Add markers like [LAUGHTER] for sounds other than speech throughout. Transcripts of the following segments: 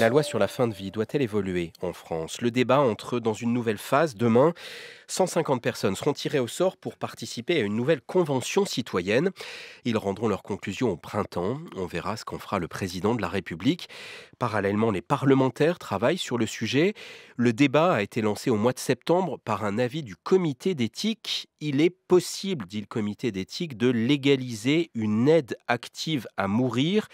La loi sur la fin de vie doit-elle évoluer en France Le débat entre dans une nouvelle phase. Demain, 150 personnes seront tirées au sort pour participer à une nouvelle convention citoyenne. Ils rendront leurs conclusions au printemps. On verra ce qu'en fera le président de la République. Parallèlement, les parlementaires travaillent sur le sujet. Le débat a été lancé au mois de septembre par un avis du comité d'éthique. Il est possible, dit le comité d'éthique, de légaliser une aide active à mourir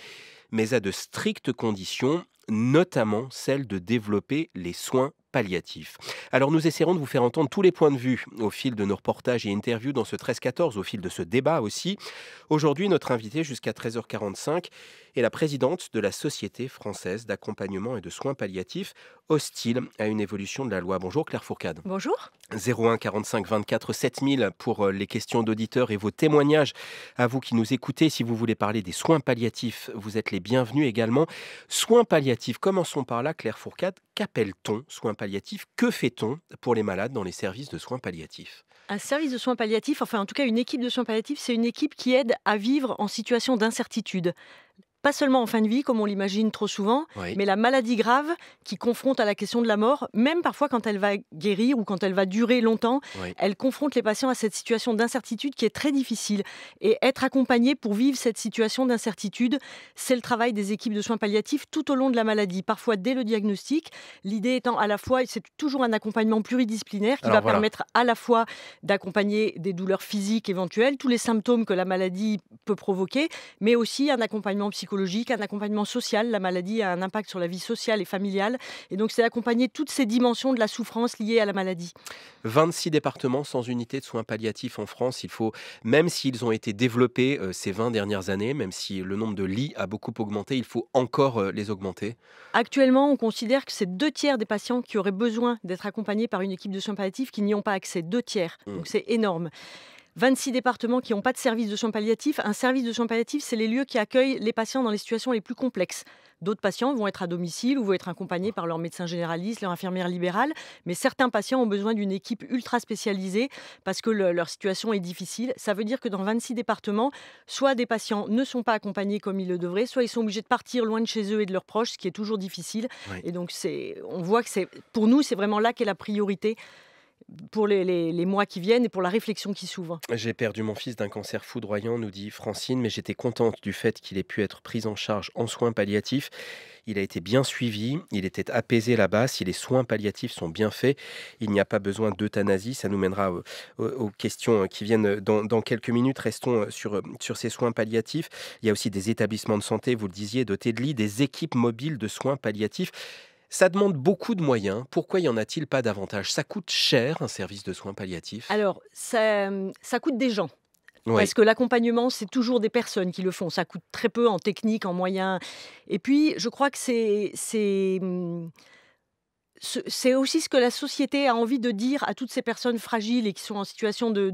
mais à de strictes conditions notamment celle de développer les soins palliatifs. Alors nous essaierons de vous faire entendre tous les points de vue au fil de nos reportages et interviews dans ce 13-14, au fil de ce débat aussi. Aujourd'hui, notre invité jusqu'à 13h45, et la présidente de la Société française d'accompagnement et de soins palliatifs, hostile à une évolution de la loi. Bonjour Claire Fourcade. Bonjour. 01 45 24 7000 pour euh, les questions d'auditeurs et vos témoignages. À vous qui nous écoutez, si vous voulez parler des soins palliatifs, vous êtes les bienvenus également. Soins palliatifs, commençons par là, Claire Fourcade. Qu'appelle-t-on soins palliatifs Que fait-on pour les malades dans les services de soins palliatifs Un service de soins palliatifs, enfin en tout cas une équipe de soins palliatifs, c'est une équipe qui aide à vivre en situation d'incertitude pas seulement en fin de vie, comme on l'imagine trop souvent, mais la maladie grave qui confronte à la question de la mort, même parfois quand elle va guérir ou quand elle va durer longtemps, elle confronte les patients à cette situation d'incertitude qui est très difficile. Et être accompagné pour vivre cette situation d'incertitude, c'est le travail des équipes de soins palliatifs tout au long de la maladie, parfois dès le diagnostic. L'idée étant à la fois, c'est toujours un accompagnement pluridisciplinaire qui va permettre à la fois d'accompagner des douleurs physiques éventuelles, tous les symptômes que la maladie peut provoquer, mais aussi un accompagnement psychologique psychologique, un accompagnement social. La maladie a un impact sur la vie sociale et familiale. Et donc, c'est accompagner toutes ces dimensions de la souffrance liée à la maladie. 26 départements sans unité de soins palliatifs en France. Il faut, même s'ils ont été développés euh, ces 20 dernières années, même si le nombre de lits a beaucoup augmenté, il faut encore euh, les augmenter. Actuellement, on considère que c'est deux tiers des patients qui auraient besoin d'être accompagnés par une équipe de soins palliatifs qui n'y ont pas accès. Deux tiers. Mmh. Donc, c'est énorme. 26 départements qui n'ont pas de service de soins palliatifs. Un service de soins palliatifs, c'est les lieux qui accueillent les patients dans les situations les plus complexes. D'autres patients vont être à domicile ou vont être accompagnés par leur médecin généraliste, leur infirmière libérale. Mais certains patients ont besoin d'une équipe ultra spécialisée parce que leur situation est difficile. Ça veut dire que dans 26 départements, soit des patients ne sont pas accompagnés comme ils le devraient, soit ils sont obligés de partir loin de chez eux et de leurs proches, ce qui est toujours difficile. Et donc, on voit que pour nous, c'est vraiment là qu'est la priorité pour les, mois qui viennent et pour la réflexion qui s'ouvre. J'ai perdu mon fils d'un cancer foudroyant, nous dit Francine, mais j'étais contente du fait qu'il ait pu être pris en charge en soins palliatifs. Il a été bien suivi, il était apaisé là-bas. Si les soins palliatifs sont bien faits, il n'y a pas besoin d'euthanasie. Ça nous mènera aux, questions qui viennent dans, quelques minutes. Restons sur, sur ces soins palliatifs. Il y a aussi des établissements de santé, vous le disiez, dotés de lits, des équipes mobiles de soins palliatifs. Ça demande beaucoup de moyens. Pourquoi y en a-t-il pas davantage Ça coûte cher un service de soins palliatifs Alors, ça, euh, coûte des gens. Parce que l'accompagnement, c'est toujours des personnes qui le font. Ça coûte très peu en technique, en moyens. Et puis, je crois que c'est hum, c'est aussi ce que la société a envie de dire à toutes ces personnes fragiles et qui sont en situation de,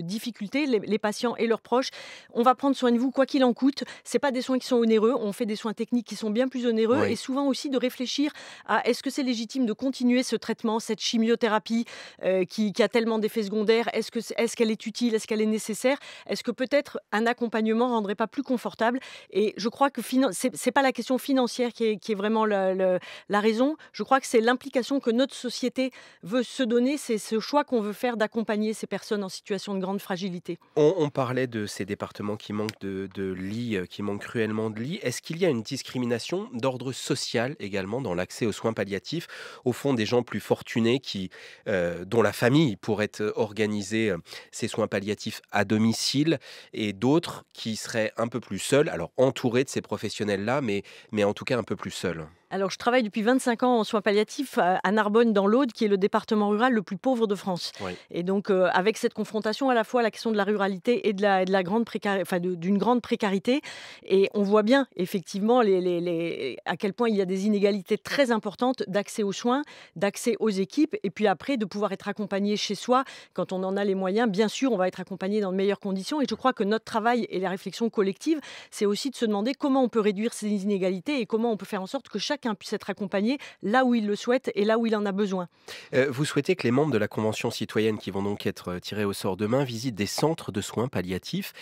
difficulté, les, patients et leurs proches. On va prendre soin de vous quoi qu'il en coûte. C'est pas des soins qui sont onéreux. On fait des soins techniques qui sont bien plus onéreux et souvent aussi de réfléchir à est-ce que c'est légitime de continuer ce traitement, cette chimiothérapie euh, qui, a tellement d'effets secondaires. Est-ce ce qu'elle est utile, est-ce qu'elle est nécessaire, est-ce que peut-être un accompagnement rendrait pas plus confortable. Et je crois que c'est pas la question financière qui est, vraiment la, raison. Je crois que c'est l'implication que notre société veut se donner, c'est ce choix qu'on veut faire d'accompagner ces personnes en situation de grande fragilité. On, parlait de ces départements qui manquent de, lits, euh, qui manquent cruellement de lits. Est-ce qu'il y a une discrimination d'ordre social également dans l'accès aux soins palliatifs Au fond, des gens plus fortunés qui, euh, dont la famille pourrait organiser euh, ces soins palliatifs à domicile et d'autres qui seraient un peu plus seuls, alors entourés de ces professionnels-là, mais, mais en tout cas un peu plus seuls. Alors, je travaille depuis 25 ans en soins palliatifs à Narbonne, dans l'Aude, qui est le département rural le plus pauvre de France. Et donc, euh, avec cette confrontation à la fois à la question de la ruralité et de la, de la grande d'une grande précarité, et on voit bien effectivement les, les, à quel point il y a des inégalités très importantes d'accès aux soins, d'accès aux équipes, et puis après de pouvoir être accompagné chez soi quand on en a les moyens. Bien sûr, on va être accompagné dans de meilleures conditions. Et je crois que notre travail et la réflexion collective, c'est aussi de se demander comment on peut réduire ces inégalités et comment on peut faire en sorte que chaque puisse être accompagné là où il le souhaite et là où il en a besoin. Euh, vous souhaitez que les membres de la Convention citoyenne qui vont donc être euh, tirés au sort demain visitent des centres de soins palliatifs.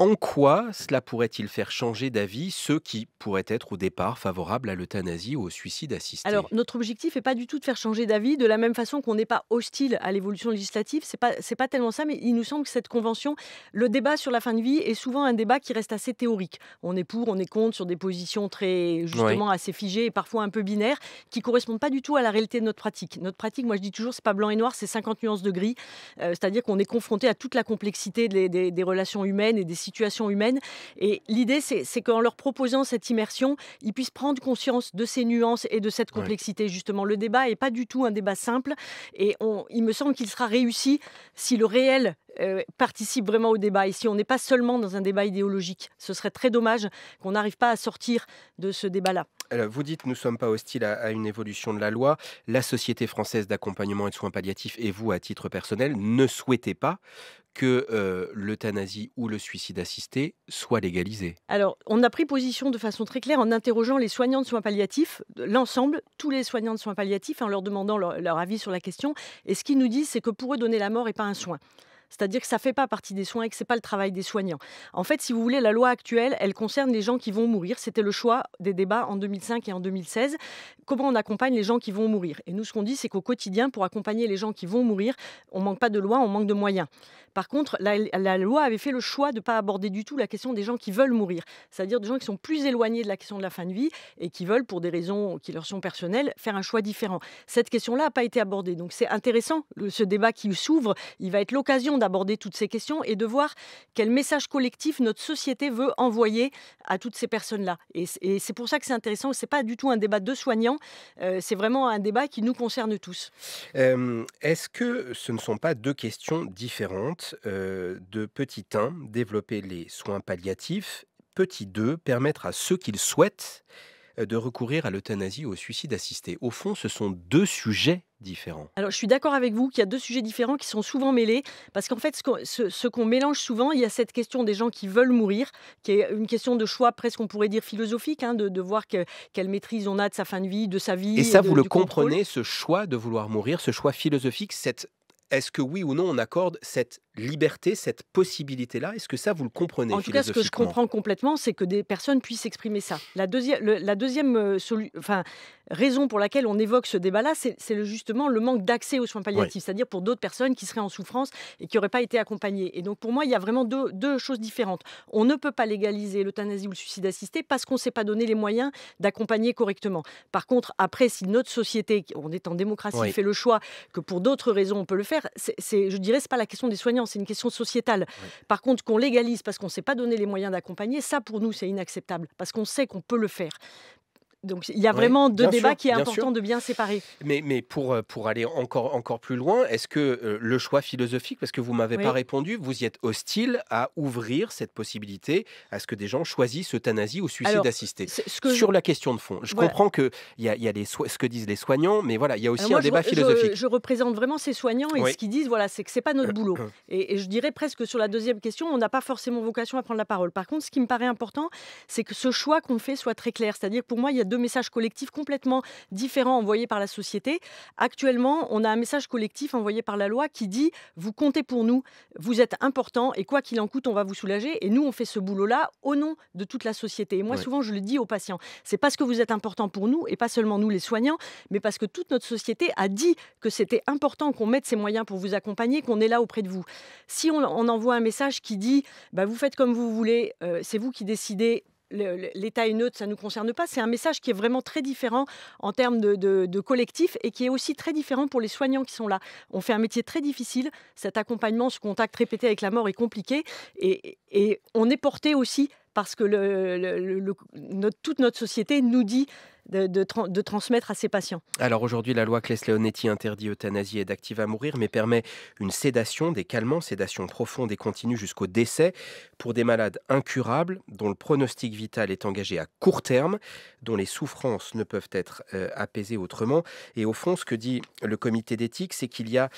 En quoi cela pourrait-il faire changer d'avis ceux qui pourraient être au départ favorables à l'euthanasie ou au suicide assisté Alors, notre objectif n'est pas du tout de faire changer d'avis, de la même façon qu'on n'est pas hostile à l'évolution législative. Ce n'est pas, pas tellement ça, mais il nous semble que cette convention, le débat sur la fin de vie est souvent un débat qui reste assez théorique. On est pour, on est contre, sur des positions très, justement, assez figées et parfois un peu binaires, qui ne correspondent pas du tout à la réalité de notre pratique. Notre pratique, moi je dis toujours, c'est pas blanc et noir, c'est 50 nuances de gris. Euh, c'est-à-dire qu'on est confronté à toute la complexité des, des relations humaines et des situation humaine. Et l'idée, c'est qu'en leur proposant cette immersion, ils puissent prendre conscience de ces nuances et de cette complexité. Justement, le débat n'est pas du tout un débat simple. Et on, il me semble qu'il sera réussi si le réel euh, participe vraiment au débat. Et si on n'est pas seulement dans un débat idéologique, ce serait très dommage qu'on n'arrive pas à sortir de ce débat-là. Vous dites, nous ne sommes pas hostiles à, une évolution de la loi. La Société française d'accompagnement et de soins palliatifs et vous, à titre personnel, ne souhaitez pas que l'euthanasie ou le suicide assisté soient légalisés Alors, on a pris position de façon très claire en interrogeant les soignants de soins palliatifs, l'ensemble, tous les soignants de soins palliatifs, en leur demandant leur, leur avis sur la question. Et ce qu'ils nous disent, c'est que pour eux, donner la mort n'est pas un soin. C'est-à-dire que ça ne fait pas partie des soins et que ce n'est pas le travail des soignants. En fait, si vous voulez, la loi actuelle, elle concerne les gens qui vont mourir. C'était le choix des débats en 2005 et en 2016. Comment on accompagne les gens qui vont mourir Et nous, ce qu'on dit, c'est qu'au quotidien, pour accompagner les gens qui vont mourir, on manque pas de loi, on manque de moyens. Par contre, la, la loi avait fait le choix de ne pas aborder du tout la question des gens qui veulent mourir, c'est-à-dire des gens qui sont plus éloignés de la question de la fin de vie et qui veulent, pour des raisons qui leur sont personnelles, faire un choix différent. Cette question-là n'a pas été abordée. Donc c'est intéressant, ce débat qui s'ouvre, il va être l'occasion aborder toutes ces questions et de voir quel message collectif notre société veut envoyer à toutes ces personnes-là. Et, c'est pour ça que c'est intéressant. C'est pas du tout un débat de soignants. Euh, c'est vraiment un débat qui nous concerne tous. Euh, est-ce que ce ne sont pas deux questions différentes euh, De petit 1, développer les soins palliatifs. Petit 2, permettre à ceux qu'ils souhaitent de recourir à l'euthanasie ou au suicide assisté. Au fond, ce sont deux sujets différents Alors, je suis d'accord avec vous qu'il y a deux sujets différents qui sont souvent mêlés, parce qu'en fait, ce qu'on mélange souvent, il y a cette question des gens qui veulent mourir, qui est une question de choix presque, on pourrait dire, philosophique, hein, de, voir que, quelle maîtrise on a de sa fin de vie, de sa vie. Et ça, vous le comprenez, ce choix de vouloir mourir, ce choix philosophique, cette est-ce que oui ou non on accorde cette liberté, cette possibilité-là Est-ce que ça, vous le comprenez En tout cas, ce que je comprends complètement, c'est que des personnes puissent exprimer ça. La, deuxième, la deuxième euh, enfin, raison pour laquelle on évoque ce débat-là, c'est justement le manque d'accès aux soins palliatifs, c'est-à-dire pour d'autres personnes qui seraient en souffrance et qui n'auraient pas été accompagnées. Et donc, pour moi, il y a vraiment deux, choses différentes. On ne peut pas légaliser l'euthanasie ou le suicide assisté parce qu'on ne s'est pas donné les moyens d'accompagner correctement. Par contre, après, si notre société, on est en démocratie, fait le choix que pour d'autres raisons, on peut le faire, je dirais, ce n'est pas la question des soignants Hein, c'est une question sociétale. Par contre, qu'on légalise parce qu'on ne s'est pas donné les moyens d'accompagner, ça pour nous c'est inacceptable parce qu'on sait qu'on peut le faire. Donc il y a vraiment deux débats qui est important de bien séparer. Mais, mais pour, euh, pour aller encore, encore plus loin, est-ce que euh, le choix philosophique, parce que vous ne m'avez pas répondu, vous y êtes hostile à ouvrir cette possibilité à ce que des gens choisissent euthanasie ou suicide assisté Sur la question de fond, je comprends qu'il y a, y a ce que disent les soignants, mais voilà, il y a aussi euh, un débat philosophique. Je, représente vraiment ces soignants et ce qu'ils disent, voilà, c'est que ce n'est pas notre boulot. [COUGHS] Et, je dirais presque sur la deuxième question, on n'a pas forcément vocation à prendre la parole. Par contre, ce qui me paraît important, c'est que ce choix qu'on fait soit très clair. C'est-à-dire pour moi, il y a deux messages collectifs complètement différents envoyés par la société. Actuellement, on a un message collectif envoyé par la loi qui dit vous comptez pour nous, vous êtes important et quoi qu'il en coûte, on va vous soulager. Et nous, on fait ce boulot-là au nom de toute la société. Et moi, souvent, je le dis aux patients c'est parce que vous êtes important pour nous et pas seulement nous les soignants, mais parce que toute notre société a dit que c'était important qu'on mette ses moyens pour vous accompagner, qu'on est là auprès de vous. Si on, envoie un message qui dit bah, vous faites comme vous voulez, euh, c'est vous qui décidez, l'État est neutre, ça ne nous concerne pas. C'est un message qui est vraiment très différent en termes de, collectif et qui est aussi très différent pour les soignants qui sont là. On fait un métier très difficile. Cet accompagnement, ce contact répété avec la mort est compliqué et on est porté aussi parce que toute notre société nous dit de, transmettre à ses patients. Alors aujourd'hui, la loi Claes-Leonetti interdit euthanasie et d'active à mourir, mais permet une sédation, des calmants, sédation profonde et continue jusqu'au décès, pour des malades incurables, dont le pronostic vital est engagé à court terme, dont les souffrances ne peuvent être euh, apaisées autrement. Et au fond, ce que dit le comité d'éthique, c'est qu'il y a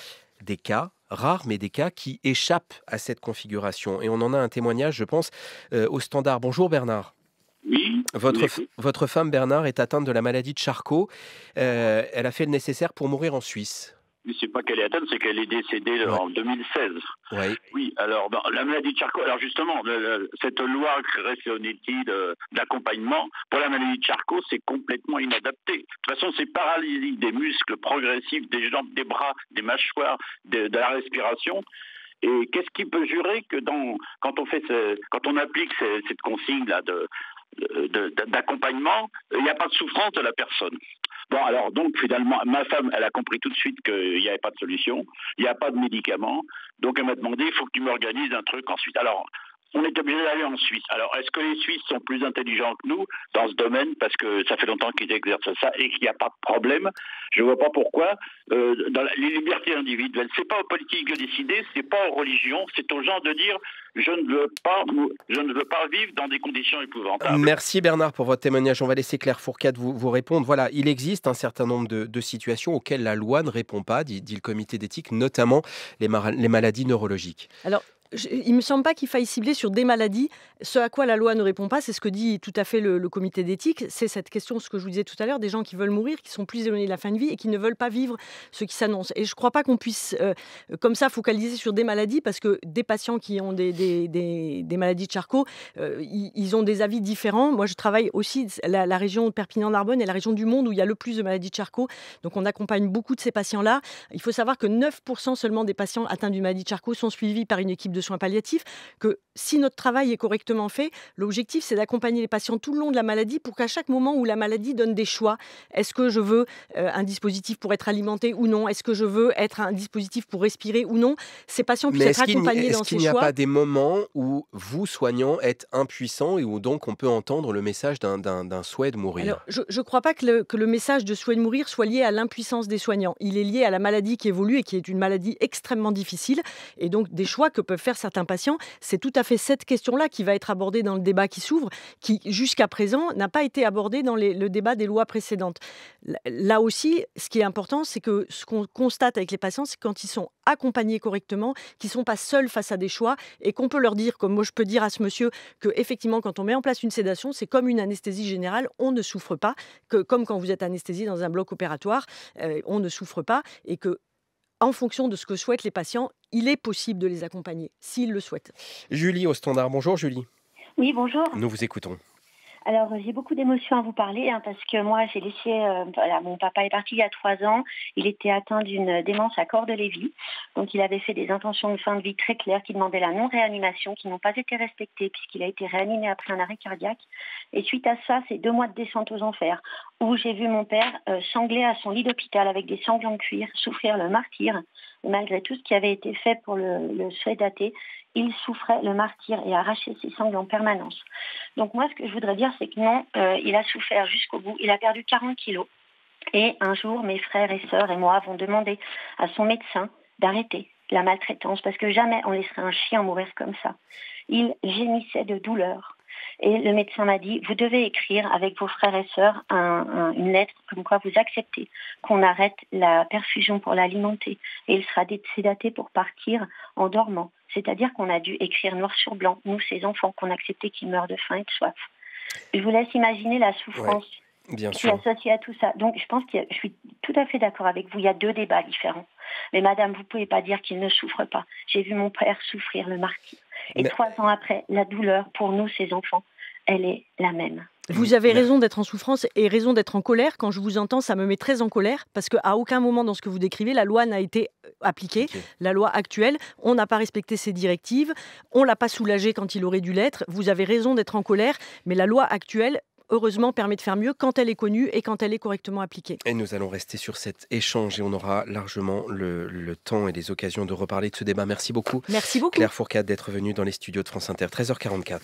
des cas rares, mais des cas qui échappent à cette configuration. Et on en a un témoignage, je pense, euh, au standard. Bonjour Bernard. Oui. Votre, femme Bernard est atteinte de la maladie de Charcot. Euh, elle a fait le nécessaire pour mourir en Suisse c'est pas qu'elle est atteinte, c'est qu'elle est décédée euh, en 2016. Oui. Oui, alors ben, la maladie de Charcot, alors justement, cette loi Cresonetti euh, d'accompagnement, pour la maladie de Charcot, c'est complètement inadapté. De toute façon, c'est paralysie des muscles progressifs, des jambes, des bras, des mâchoires, de, la respiration. Et qu'est-ce qui peut jurer que quand on applique cette consigne là de euh, d'accompagnement, il n'y a pas de souffrance de la personne. Bon, alors donc finalement, ma femme, elle a compris tout de suite qu'il n'y avait pas de solution, il n'y a pas de médicament, donc elle m'a demandé, il faut que tu m'organises un truc ensuite. Alors, on est obligé d'aller en Suisse. Alors, est-ce que les Suisses sont plus intelligents que nous dans ce domaine parce que ça fait longtemps qu'ils exercent ça et qu'il n'y a pas de problème Je ne vois pas pourquoi. Euh, dans les libertés individuelles, c'est pas aux politiques de décider, c'est pas aux religions, c'est aux gens de dire je ne veux pas, je ne veux pas vivre dans des conditions épouvantables. Merci Bernard pour votre témoignage. On va laisser Claire Fourcade vous, vous répondre. Voilà, il existe un certain nombre de, situations auxquelles la loi ne répond pas, dit, dit le comité d'éthique, notamment les, les maladies neurologiques. Alors, il il me semble pas qu'il faille cibler sur des maladies. Ce à quoi la loi ne répond pas, c'est ce que dit tout à fait le, comité d'éthique, c'est cette question, ce que je vous disais tout à l'heure, des gens qui veulent mourir, qui sont plus éloignés de la fin de vie et qui ne veulent pas vivre ce qui s'annonce. Et je ne crois pas qu'on puisse, euh, comme ça, focaliser sur des maladies, parce que des patients qui ont des, maladies de Charcot, euh, ils, ont des avis différents. Moi, je travaille aussi la, région région Perpignan-Narbonne et la région du monde où il y a le plus de maladies de Charcot. Donc, on accompagne beaucoup de ces patients-là. Il faut savoir que 9% seulement des patients atteints du maladie de Charcot sont suivis par une équipe de de soins palliatifs, que si notre travail est correctement fait, l'objectif c'est d'accompagner les patients tout le long de la maladie pour qu'à chaque moment où la maladie donne des choix, est-ce que je veux euh, un dispositif pour être alimenté ou non, est-ce que je veux être un dispositif pour respirer ou non, ces patients puissent être accompagnés dans ces choix. Est-ce qu'il n'y a pas des moments où vous, soignants, êtes impuissants et où donc on peut entendre le message d'un souhait de mourir Je ne crois pas que le, que le message de souhait de mourir soit lié à l'impuissance des soignants. Il est lié à la maladie qui évolue et qui est une maladie extrêmement difficile. Et donc des choix que peuvent certains patients, c'est tout à fait cette question-là qui va être abordée dans le débat qui s'ouvre, qui jusqu'à présent n'a pas été abordée dans le débat des lois précédentes. Là aussi, ce qui est important, c'est que ce qu'on constate avec les patients, c'est quand ils sont accompagnés correctement, qu'ils ne sont pas seuls face à des choix et qu'on peut leur dire, comme moi je peux dire à ce monsieur, que effectivement, quand on met en place une sédation, c'est comme une anesthésie générale, on ne souffre pas, que comme quand vous êtes anesthésié dans un bloc opératoire, euh, on ne souffre pas et que en fonction de ce que souhaitent les patients, il est possible de les accompagner s'ils le souhaitent. Julie au standard, bonjour Julie. Oui, bonjour. Nous vous écoutons. Alors j'ai beaucoup d'émotions à vous parler hein, parce que moi j'ai laissé, euh, voilà, mon papa est parti il y a trois ans, il était atteint d'une démence à corps de donc il avait fait des intentions de fin de vie très claires qui demandaient la non-réanimation, qui n'ont pas été respectées puisqu'il a été réanimé après un arrêt cardiaque. Et suite à ça, c'est deux mois de descente aux enfers où j'ai vu mon père euh, sangler à son lit d'hôpital avec des sangles de cuir, souffrir le martyr. malgré tout ce qui avait été fait pour le, le il souffrait le martyr et arrachait ses sangles en permanence. Donc moi, ce que je voudrais dire, c'est que non, euh, il a souffert jusqu'au bout. Il a perdu 40 kilos. Et un jour, mes frères et sœurs et moi avons demandé à son médecin d'arrêter la maltraitance, parce que jamais on laisserait un chien mourir comme ça. Il gémissait de douleur et le médecin m'a dit, vous devez écrire avec vos frères et sœurs une lettre comme quoi vous acceptez qu'on arrête la perfusion pour l'alimenter. Et il sera sédaté pour partir en dormant. C'est-à-dire qu'on a dû écrire noir sur blanc, nous, ces enfants, qu'on acceptait qu'ils meurent de faim et de soif. Je vous laisse imaginer la souffrance. qui est associée à tout ça. Donc je pense que je suis tout à fait d'accord avec vous. Il y a deux débats différents. Mais madame, vous ne pouvez pas dire qu'il ne souffre pas. J'ai vu mon père souffrir le marquis. Et trois ans après, la douleur pour nous, ces enfants, elle est la même. Vous avez raison d'être en souffrance et raison d'être en colère. Quand je vous entends, ça me met très en colère parce qu'à aucun moment dans ce que vous décrivez, la loi n'a été euh, appliquée. La loi actuelle, on n'a pas respecté ses directives, on l'a pas soulagé quand il aurait dû l'être. Vous avez raison d'être en colère, mais la loi actuelle heureusement, permet de faire mieux quand elle est connue et quand elle est correctement appliquée. Et nous allons rester sur cet échange et on aura largement le, temps et les occasions de reparler de ce débat. Merci beaucoup. Merci beaucoup. Claire Fourcade d'être venue dans les studios de France Inter, 13h44.